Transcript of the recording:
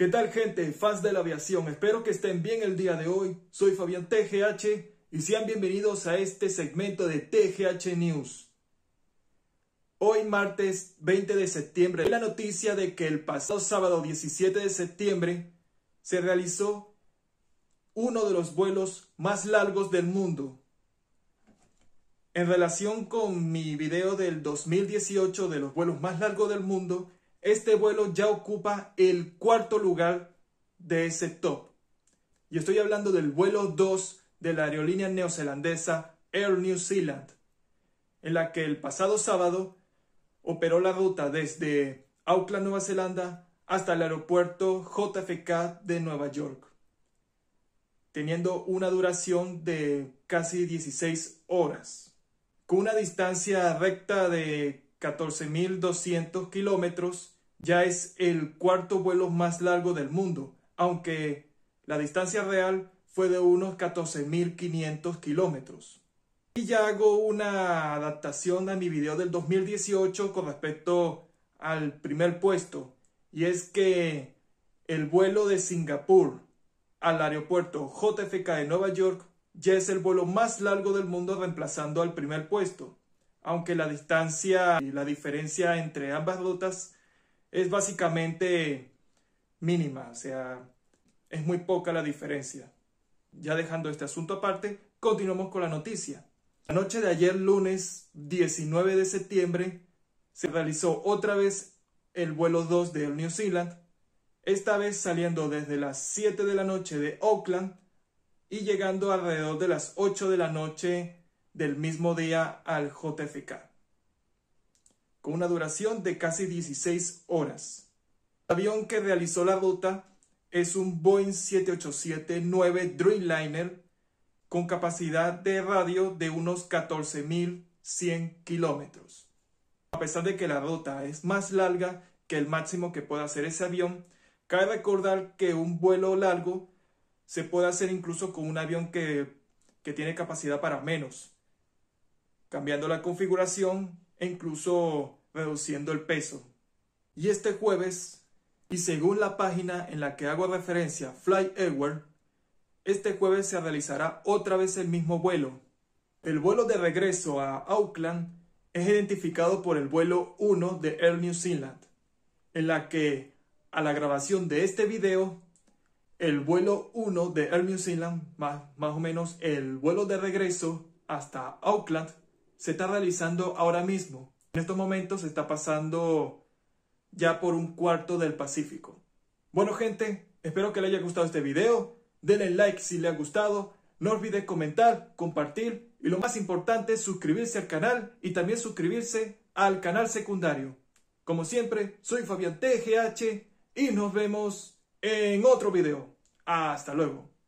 ¿Qué tal gente, fans de la aviación? Espero que estén bien el día de hoy. Soy Fabián TGH y sean bienvenidos a este segmento de TGH News. Hoy martes 20 de septiembre, la noticia de que el pasado sábado 17 de septiembre se realizó uno de los vuelos más largos del mundo. En relación con mi video del 2018 de los vuelos más largos del mundo, este vuelo ya ocupa el cuarto lugar de ese top. Y estoy hablando del vuelo 2 de la aerolínea neozelandesa Air New Zealand, en la que el pasado sábado operó la ruta desde Auckland, Nueva Zelanda, hasta el aeropuerto JFK de Nueva York, teniendo una duración de casi 16 horas, con una distancia recta de 14.200 kilómetros, ya es el cuarto vuelo más largo del mundo, aunque la distancia real fue de unos 14.500 kilómetros. Y ya hago una adaptación a mi video del 2018 con respecto al primer puesto, y es que el vuelo de Singapur al aeropuerto JFK de Nueva York ya es el vuelo más largo del mundo reemplazando al primer puesto aunque la distancia y la diferencia entre ambas rutas es básicamente mínima, o sea, es muy poca la diferencia. Ya dejando este asunto aparte, continuamos con la noticia. La noche de ayer lunes 19 de septiembre se realizó otra vez el vuelo 2 de New Zealand, esta vez saliendo desde las 7 de la noche de Auckland y llegando alrededor de las 8 de la noche del mismo día al JFK, con una duración de casi 16 horas. El avión que realizó la ruta es un Boeing 787-9 Dreamliner con capacidad de radio de unos 14.100 kilómetros. A pesar de que la ruta es más larga que el máximo que puede hacer ese avión, cabe recordar que un vuelo largo se puede hacer incluso con un avión que, que tiene capacidad para menos cambiando la configuración e incluso reduciendo el peso. Y este jueves, y según la página en la que hago referencia, Fly Airware, este jueves se realizará otra vez el mismo vuelo. El vuelo de regreso a Auckland es identificado por el vuelo 1 de Air New Zealand, en la que, a la grabación de este video, el vuelo 1 de Air New Zealand, más, más o menos el vuelo de regreso hasta Auckland, se está realizando ahora mismo. En estos momentos se está pasando ya por un cuarto del Pacífico. Bueno gente, espero que les haya gustado este video. Denle like si le ha gustado. No olvide comentar, compartir y lo más importante suscribirse al canal y también suscribirse al canal secundario. Como siempre, soy Fabián TGH y nos vemos en otro video. Hasta luego.